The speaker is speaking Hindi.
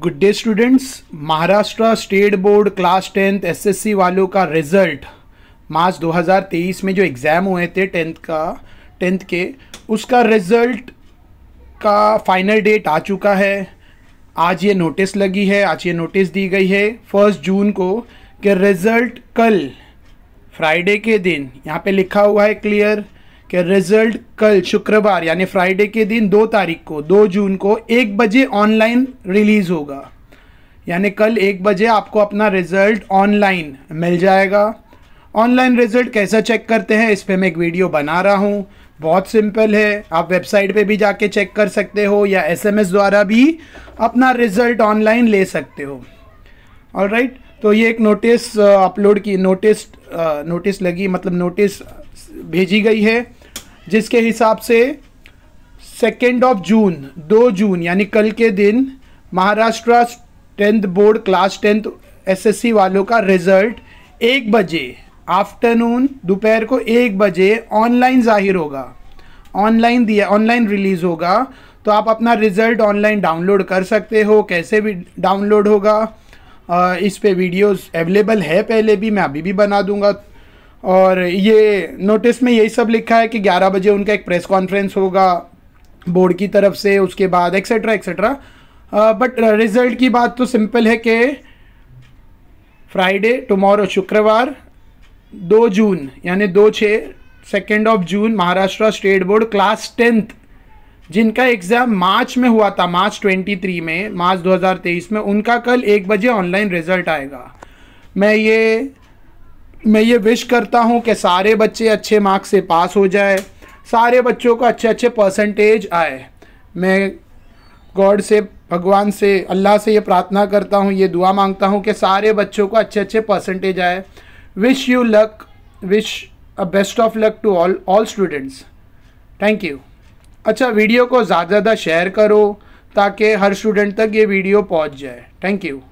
good day students Maharashtra state board class tenth SSC वालों का रिजल्ट मार्च 2023 में जो एग्ज़ाम हुए थे टेंथ का टेंथ के उसका रिजल्ट का फाइनल डेट आ चुका है आज ये नोटिस लगी है आज ये नोटिस दी गई है फर्स्ट जून को कि रिज़ल्ट कल फ्राइडे के दिन यहाँ पे लिखा हुआ है क्लियर कि रिजल्ट कल शुक्रवार यानी फ्राइडे के दिन दो तारीख को दो जून को एक बजे ऑनलाइन रिलीज़ होगा यानी कल एक बजे आपको अपना रिज़ल्ट ऑनलाइन मिल जाएगा ऑनलाइन रिज़ल्ट कैसा चेक करते हैं इस पर मैं एक वीडियो बना रहा हूँ बहुत सिंपल है आप वेबसाइट पे भी जाके चेक कर सकते हो या एसएमएस द्वारा भी अपना रिज़ल्ट ऑनलाइन ले सकते हो और राइट तो ये एक नोटिस अपलोड uh, की नोटिस नोटिस uh, लगी मतलब नोटिस भेजी गई है जिसके हिसाब से सेकेंड ऑफ जून दो जून यानी कल के दिन Maharashtra tenth board class tenth SSC वालों का रिजल्ट एक बजे आफ्टरनून दोपहर को एक बजे ऑनलाइन जाहिर होगा ऑनलाइन दिया ऑनलाइन रिलीज़ होगा तो आप अपना रिज़ल्ट ऑनलाइन डाउनलोड कर सकते हो कैसे भी डाउनलोड होगा इस पे वीडियोस अवेलेबल है पहले भी मैं अभी भी बना दूंगा और ये नोटिस में यही सब लिखा है कि 11 बजे उनका एक प्रेस कॉन्फ्रेंस होगा बोर्ड की तरफ से उसके बाद एक्सेट्रा एक्सेट्रा बट रिजल्ट की बात तो सिंपल है कि फ्राइडे टुमारो शुक्रवार दो जून यानी दो छः second of June Maharashtra state board class tenth जिनका एग्ज़ाम मार्च में हुआ था मार्च 23 में मार्च 2023 में उनका कल एक बजे ऑनलाइन रिजल्ट आएगा मैं ये मैं ये विश करता हूँ कि सारे बच्चे अच्छे मार्क्स से पास हो जाए सारे बच्चों को अच्छे अच्छे परसेंटेज आए मैं गॉड से भगवान से अल्लाह से ये प्रार्थना करता हूँ ये दुआ मांगता हूँ कि सारे बच्चों को अच्छे अच्छे परसेंटेज आए wish you luck wish a best of luck to all all students thank you अच्छा वीडियो को ज़्यादा ज़्यादा शेयर करो ताकि हर स्टूडेंट तक ये वीडियो पहुँच जाए थैंक यू